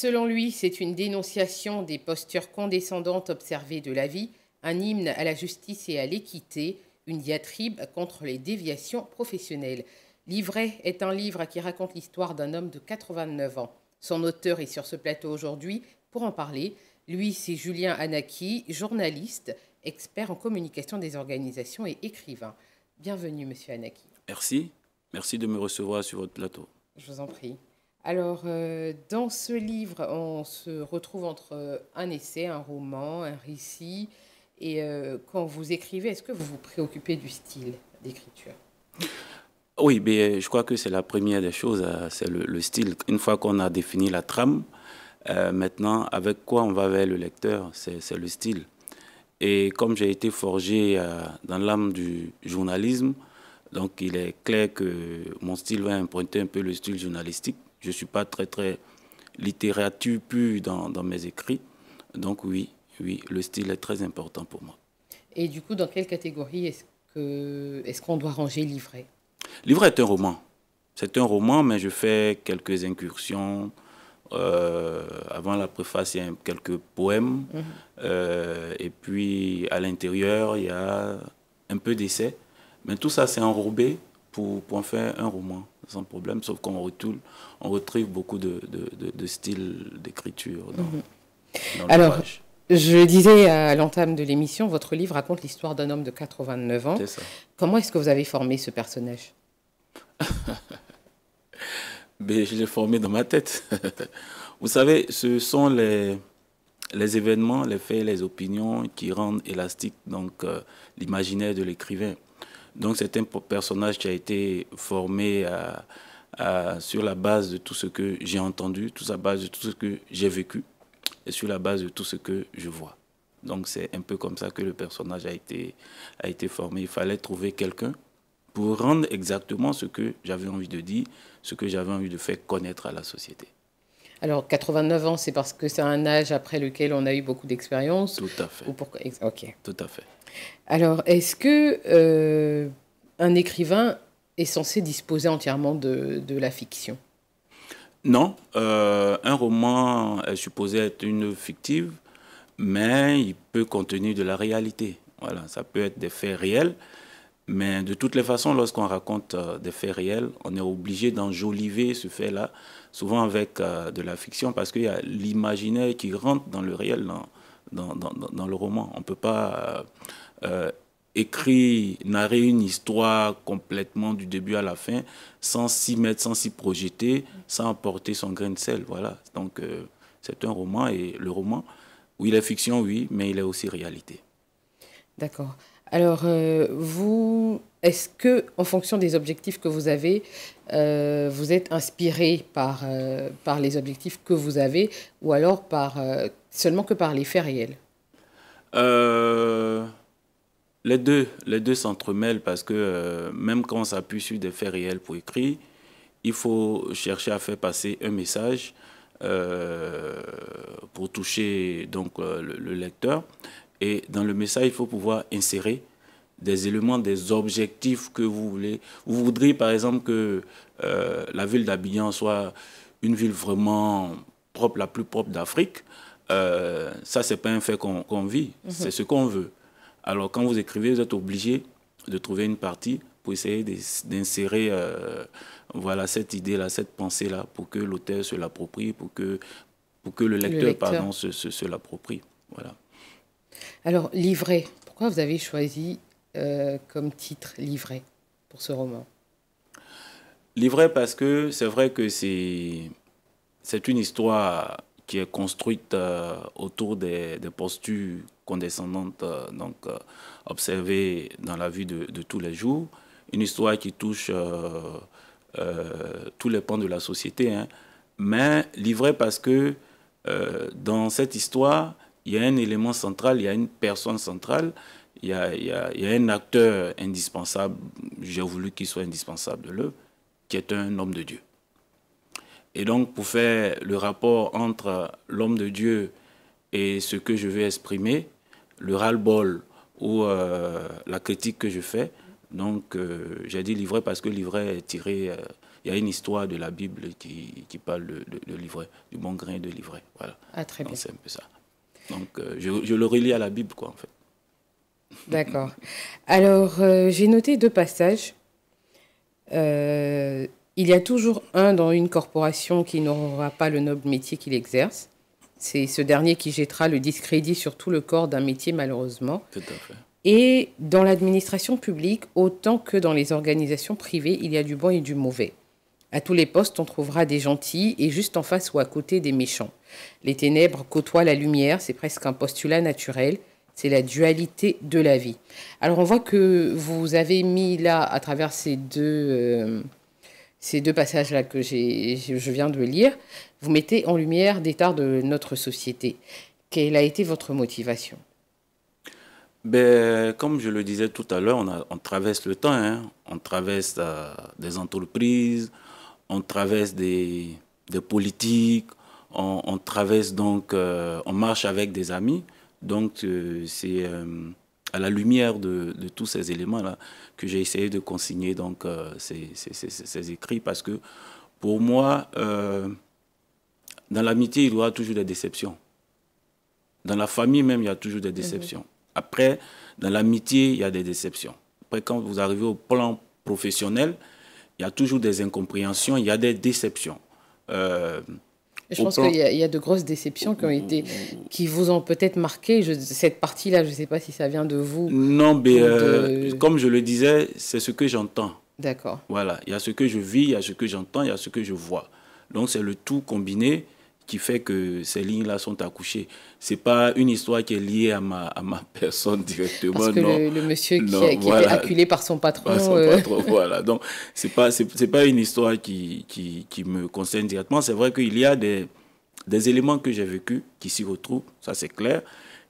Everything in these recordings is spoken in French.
Selon lui, c'est une dénonciation des postures condescendantes observées de la vie, un hymne à la justice et à l'équité, une diatribe contre les déviations professionnelles. Livret est un livre qui raconte l'histoire d'un homme de 89 ans. Son auteur est sur ce plateau aujourd'hui pour en parler. Lui, c'est Julien Anaki, journaliste, expert en communication des organisations et écrivain. Bienvenue, monsieur Anaki. Merci. Merci de me recevoir sur votre plateau. Je vous en prie. Alors, euh, dans ce livre, on se retrouve entre un essai, un roman, un récit. Et euh, quand vous écrivez, est-ce que vous vous préoccupez du style d'écriture Oui, mais je crois que c'est la première des choses, euh, c'est le, style. Une fois qu'on a défini la trame, maintenant, avec quoi on va vers le lecteur, c'est le style. Et comme j'ai été forgé dans l'âme du journalisme, donc il est clair que mon style va emprunter un peu le style journalistique. Je ne suis pas très, très littérature pure dans, dans mes écrits. Donc oui, oui, le style est très important pour moi. Et du coup, dans quelle catégorie est-ce qu'on est qu'on doit ranger Livret Livret est un roman. C'est un roman, mais je fais quelques incursions. Euh, avant la préface, il y a quelques poèmes. Mhm. Euh, et puis, à l'intérieur, il y a un peu d'essai, Mais tout ça, c'est enrobé pour, pour en faire un roman sans problème, sauf qu'on retoule, on retrouve beaucoup de, styles d'écriture. Mhm. Alors, je disais à l'entame de l'émission, votre livre raconte l'histoire d'un homme de 89 ans. Comment est-ce que vous avez formé ce personnage Mais ben, Je l'ai formé dans ma tête. vous savez, ce sont les événements, les faits, les opinions qui rendent élastique donc euh, l'imaginaire de l'écrivain. Donc c'est un personnage qui a été formé sur la base de tout ce que j'ai entendu, sur la base de tout ce que j'ai vécu et sur la base de tout ce que je vois. Donc c'est un peu comme ça que le personnage a été formé. Il fallait trouver quelqu'un pour rendre exactement ce que j'avais envie de dire, ce que j'avais envie de faire connaître à la société. Alors, 89 ans, c'est parce que c'est un âge après lequel on a eu beaucoup d'expérience Tout à fait. Ou Ok. Tout à fait. Alors, est-ce que euh, un écrivain est censé disposer entièrement de, la fiction Non. Euh, un roman est supposé être une fictive, mais il peut contenir de la réalité. Voilà, ça peut être des faits réels, mais de toutes les façons, lorsqu'on raconte euh, des faits réels, on est obligé d'enjoliver ce fait-là, souvent avec euh, de la fiction, parce qu'il y a l'imaginaire qui rentre dans le réel, dans, le roman. On ne peut pas euh, écrire, narrer une histoire complètement du début à la fin, sans s'y mettre, sans s'y projeter, sans apporter son grain de sel. Voilà. Donc c'est un roman, et le roman, oui, il est fiction, oui, mais il est aussi réalité. D'accord. Alors, euh, vous, est-ce que, en fonction des objectifs que vous avez, euh, vous êtes inspiré par, euh, par les objectifs que vous avez, ou alors par, seulement que par les faits réels Les deux, les deux s'entremêlent parce que même quand on s'appuie sur des faits réels pour écrire, il faut chercher à faire passer un message pour toucher donc le lecteur et dans le message, il faut pouvoir insérer des éléments, des objectifs que vous voulez. Vous voudriez par exemple que euh, la ville d'Abidjan soit une ville vraiment propre, la plus propre d'Afrique. Euh, ça, ce n'est pas un fait qu'on vit, mhm. c'est ce qu'on veut. Alors quand vous écrivez, vous êtes obligé de trouver une partie pour essayer d'insérer euh, voilà, cette idée-là, cette pensée-là, pour que l'auteur se l'approprie, pour que, pour que le lecteur, Pardon, se, se l'approprie. Voilà. Alors, Livré », pourquoi vous avez choisi euh, comme titre Livré » pour ce roman Livré » parce que c'est vrai que c'est, c'est une histoire qui est construite euh, autour des, des, postures condescendantes euh, donc, observées dans la vie de, tous les jours. Une histoire qui touche tous les pans de la société. Hein. Mais Livré » parce que dans cette histoire, il y a un élément central, il y a une personne centrale, il y a, un acteur indispensable, j'ai voulu qu'il soit indispensable de l'œuvre, qui est un homme de Dieu. Et donc, pour faire le rapport entre l'homme de Dieu et ce que je veux exprimer, le ras-le-bol ou euh, la critique que je fais, donc euh, j'ai dit livret parce que livret est tiré. Euh, il y a une histoire de la Bible qui, parle de, livret, du bon grain de livret. Voilà. Ah, très bien. C'est un peu ça. Donc, euh, je, le relis à la Bible, quoi, en fait. D'accord. Alors, euh, j'ai noté deux passages. Euh, il y a toujours un dans une corporation qui n'aura pas le noble métier qu'il exerce. C'est ce dernier qui jettera le discrédit sur tout le corps d'un métier, malheureusement. Tout à fait. Et dans l'administration publique, autant que dans les organisations privées, il y a du bon et du mauvais. À tous les postes, on trouvera des gentils et juste en face ou à côté des méchants. Les ténèbres côtoient la lumière, c'est presque un postulat naturel. C'est la dualité de la vie. Alors on voit que vous avez mis là, à travers ces deux, euh, ces deux passages-là que je viens de lire, vous mettez en lumière des tares de notre société. Quelle a été votre motivation ben, comme je le disais tout à l'heure, on, traverse le temps, hein. on traverse euh, des entreprises, on traverse des, politiques, on, traverse donc, euh, on marche avec des amis. Donc, euh, c'est euh, à la lumière de, tous ces éléments-là que j'ai essayé de consigner donc, ces, écrits parce que pour moi, dans l'amitié, il y aura toujours des déceptions. Dans la famille même, il y a toujours des déceptions. Mhm. Après, dans l'amitié, il y a des déceptions. Après, quand vous arrivez au plan professionnel, il y a toujours des incompréhensions, il y a des déceptions. Euh, je pense qu'il y, a de grosses déceptions qui ont été, qui vous ont peut-être marqué. cette partie-là, je ne sais pas si ça vient de vous. Non, mais euh, comme je le disais, c'est ce que j'entends. D'accord. Voilà, il y a ce que je vis, il y a ce que j'entends, il y a ce que je vois. Donc c'est le tout combiné qui fait que ces lignes-là sont accouchées. Ce n'est pas une histoire qui est liée à ma, à ma personne directement. Parce que Le, monsieur qui, acculé par son patron. Euh. voilà. Donc, ce n'est pas, c'est, pas une histoire qui, qui, me concerne directement. C'est vrai qu'il y a des, des éléments que j'ai vécu qui s'y retrouvent, ça c'est clair.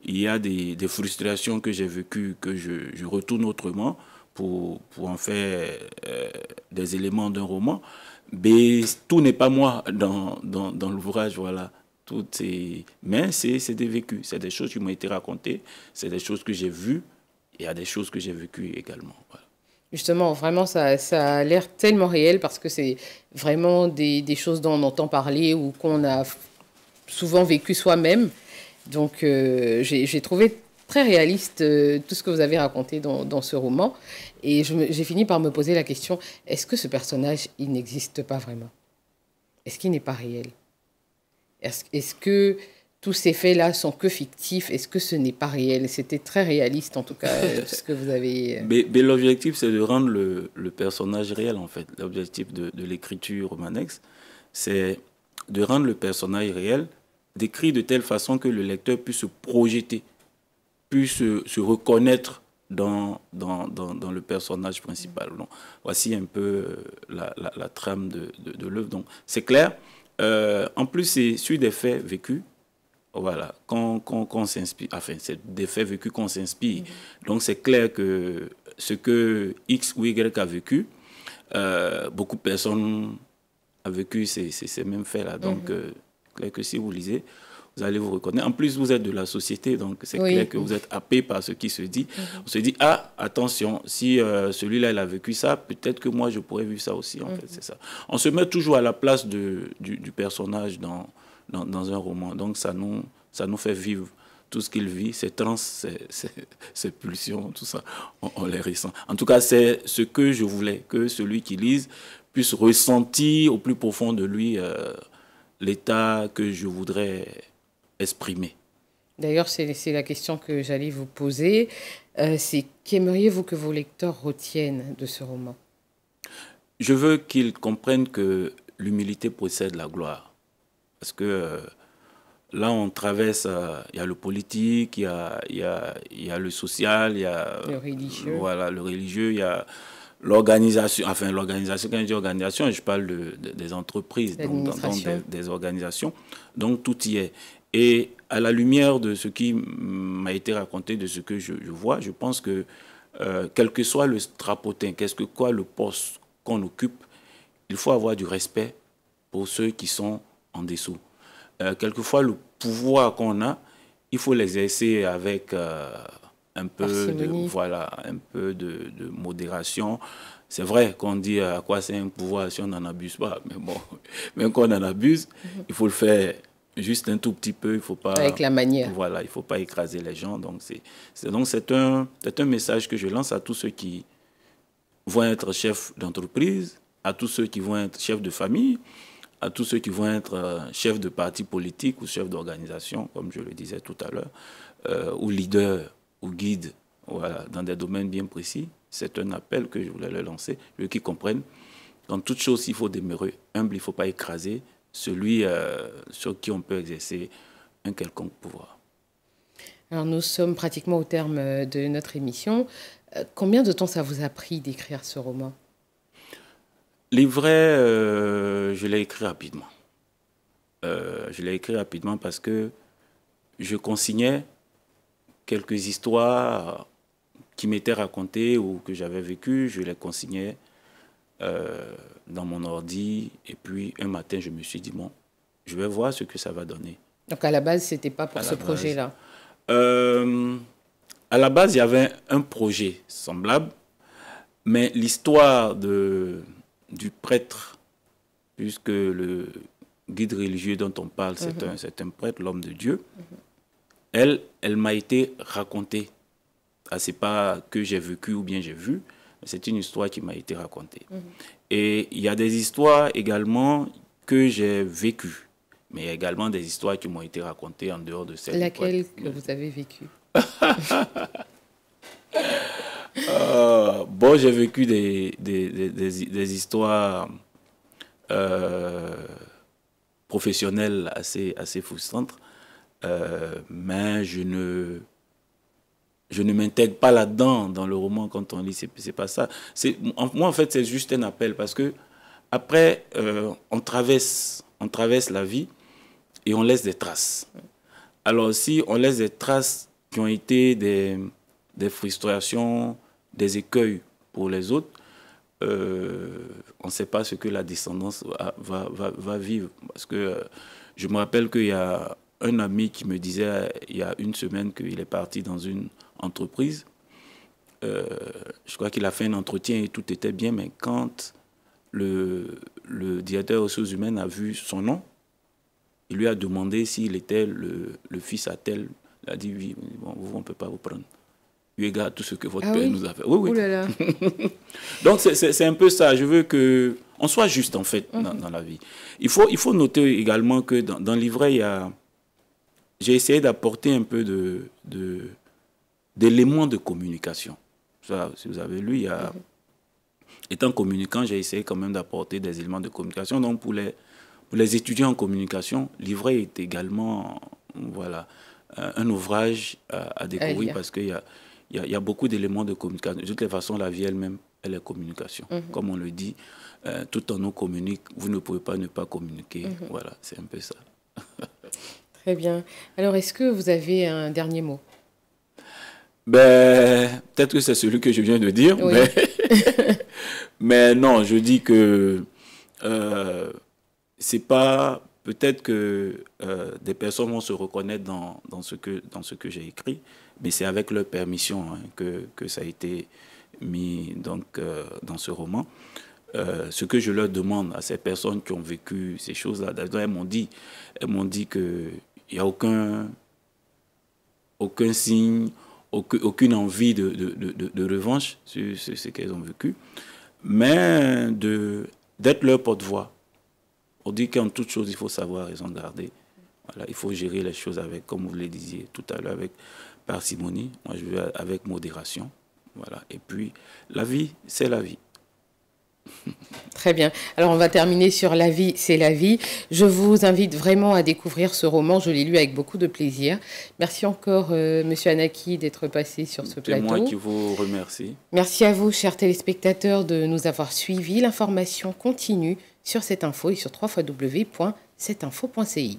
Il y a des, frustrations que j'ai vécues, que je, je, retourne autrement pour, pour en faire euh, des éléments d'un roman. Mais tout n'est pas moi dans, dans, dans l'ouvrage, voilà. Tout est... Mais c'est des vécus, c'est des choses qui m'ont été racontées, c'est des choses que j'ai vues, et il y a des choses que j'ai vécues également. Voilà. Justement, vraiment, ça, ça a l'air tellement réel parce que c'est vraiment des, des, choses dont on entend parler ou qu'on a souvent vécu soi-même. Donc, euh, j'ai trouvé très réaliste euh, tout ce que vous avez raconté dans, ce roman. Et j'ai fini par me poser la question, est-ce que ce personnage, il n'existe pas vraiment Est-ce qu'il n'est pas réel Est-ce est que tous ces faits-là sont que fictifs Est-ce que ce n'est pas réel C'était très réaliste, en tout cas, euh, ce que vous avez... Euh, mais, l'objectif, c'est de rendre le, personnage réel, en fait. L'objectif de, l'écriture romanex, c'est de rendre le personnage réel, décrit de telle façon que le lecteur puisse se projeter pu se, reconnaître dans, dans, dans, le personnage principal. Mm-hmm. voici un peu euh, la, la, trame de, de, l'œuvre. Donc, c'est clair. Euh, en plus, c'est sur des faits vécus. Voilà, quand s'inspire, enfin, c'est des faits vécus qu'on s'inspire. Mm-hmm. Donc, c'est clair que ce que X ou Y a vécu, euh, beaucoup de personnes ont vécu ces, ces, mêmes faits-là. Donc, mm-hmm. clair que si vous lisez, vous allez vous reconnaître. En plus, vous êtes de la société, donc c'est clair que vous êtes happé par ce qui se dit. Mhm. On se dit, ah, attention, si euh, celui-là, il a vécu ça, peut-être que moi, je pourrais vivre ça aussi. En fait, mhm. c'est ça. On se met toujours à la place de, du, personnage dans, dans, un roman. Donc, ça nous, ça nous fait vivre tout ce qu'il vit, ses trans, ses, pulsions, tout ça, on, les ressent. En tout cas, c'est ce que je voulais, que celui qui lise puisse ressentir au plus profond de lui euh, l'état que je voudrais D'ailleurs, c'est la question que j'allais vous poser. Euh, c'est qu'aimeriez-vous que vos lecteurs retiennent de ce roman Je veux qu'ils comprennent que l'humilité précède la gloire. Parce que euh, là, on traverse, euh, il y a le politique, il y a, le social, il y a le religieux. Voilà, le religieux, il y a l'organisation, enfin l'organisation, quand je dis organisation, je parle des entreprises, des, organisations. Donc tout y est. Et à la lumière de ce qui m'a été raconté, de ce que je, vois, je pense que euh, quel que soit le strapotin, qu'est-ce que quoi le poste qu'on occupe, il faut avoir du respect pour ceux qui sont en dessous. Euh, quelquefois, le pouvoir qu'on a, il faut l'exercer avec euh, un peu, de, voilà, un peu de, modération. C'est vrai qu'on dit à quoi c'est un pouvoir si on n'en abuse pas, mais bon, même quand on en abuse, mhm. il faut le faire juste un tout petit peu. Il faut pas. Voilà, il faut pas écraser les gens. Donc, c'est donc c'est un, un message que je lance à tous ceux qui vont être chefs d'entreprise, à tous ceux qui vont être chefs de famille, à tous ceux qui vont être euh, chefs de parti politique ou chefs d'organisation, comme je le disais tout à l'heure, euh, ou leader ou guide, voilà, dans des domaines bien précis. C'est un appel que je voulais leur lancer, eux qui comprennent. Dans toute chose, il faut demeurer humble, il ne faut pas écraser, celui euh, sur qui on peut exercer un quelconque pouvoir. Alors nous sommes pratiquement au terme euh, de notre émission. Euh, combien de temps ça vous a pris d'écrire ce roman Les vrais, je l'ai écrit rapidement. je l'ai écrit rapidement parce que je consignais quelques histoires qui m'étaient racontées ou que j'avais vécues. Je les consignais dans mon ordi. Et puis un matin, je me suis dit, bon, je vais voir ce que ça va donner. Donc à la base, ce n'était pas pour ce projet-là euh, À la base, il y avait un projet semblable, mais l'histoire du prêtre, puisque le guide religieux dont on parle, mhm. c'est un, prêtre, l'homme de Dieu, elle, elle m'a été racontée. Ah, ce n'est pas que j'ai vécu ou bien j'ai vu, c'est une histoire qui m'a été racontée. Mhm. Et il y a des histoires également que j'ai vécues, mais également des histoires qui m'ont été racontées en dehors de celle Laquelle que vous avez vécue euh, Bon, j'ai vécu des, des, histoires euh, professionnelles assez, assez frustrantes, euh, mais je ne je ne m'intègre pas là-dedans, dans le roman, quand on lit. C'est pas ça. Moi, en fait, c'est juste un appel parce que, après, euh, on, traverse, on traverse la vie et on laisse des traces. Alors, si on laisse des traces qui ont été des, des frustrations, des écueils pour les autres, euh, on ne sait pas ce que la descendance va, vivre. Parce que euh, je me rappelle qu'il y a un ami qui me disait il y a une semaine qu'il est parti dans une entreprise. Euh, je crois qu'il a fait un entretien et tout était bien, mais quand le, le directeur ressources humaines a vu son nom, il lui a demandé s'il était le, le, fils à tel. Il a dit oui, bon, on ne peut pas vous prendre. Il regarde tout ce que votre ah père nous a fait. Oui, oui. Donc, c'est un peu ça. Je veux que on soit juste, en fait, mhm. dans, la vie. Il faut, il faut noter également que dans, dans l'ivraie, il y a. J'ai essayé d'apporter un peu de, de, d'éléments de communication. si vous avez lu, il Étant communicant, j'ai essayé quand même d'apporter des éléments de communication. Donc pour les, pour les étudiants en communication, Livret est également voilà, euh, un ouvrage à, découvrir eh parce qu'il y a, y a, beaucoup d'éléments de communication. De toutes les façons, la vie elle-même, elle est communication. Mhm. Comme on le dit, euh, tout en nous communique, vous ne pouvez pas ne pas communiquer. Mhm. Voilà, c'est un peu ça. Très bien. Alors, est-ce que vous avez un dernier mot ben, peut-être que c'est celui que je viens de dire, mais, non, je dis que euh, c'est pas. Peut-être que euh, des personnes vont se reconnaître dans, dans ce que, dans ce que j'ai écrit, mais c'est avec leur permission hein, que, que, ça a été mis donc, euh, dans ce roman. ce que je leur demande à ces personnes qui ont vécu ces choses-là, elles m'ont dit, m'ont dit qu'il n'y a aucun, aucun signe, aucune envie de, de, revanche sur ce, qu'elles ont vécu, mais d'être leur porte-voix. On dit qu'en toute chose, il faut savoir raison garder. Voilà, il faut gérer les choses avec, comme vous le disiez tout à l'heure, avec parcimonie. Moi, je veux avec modération. Voilà. Et puis, la vie, c'est la vie. Très bien. Alors on va terminer sur La vie, c'est la vie. Je vous invite vraiment à découvrir ce roman. Je l'ai lu avec beaucoup de plaisir. Merci encore, euh, Monsieur Anaki, d'être passé sur ce plateau. C'est moi qui vous remercie. Merci à vous, chers téléspectateurs, de nous avoir suivis. L'information continue sur cette info et sur www.cetinfo.ci.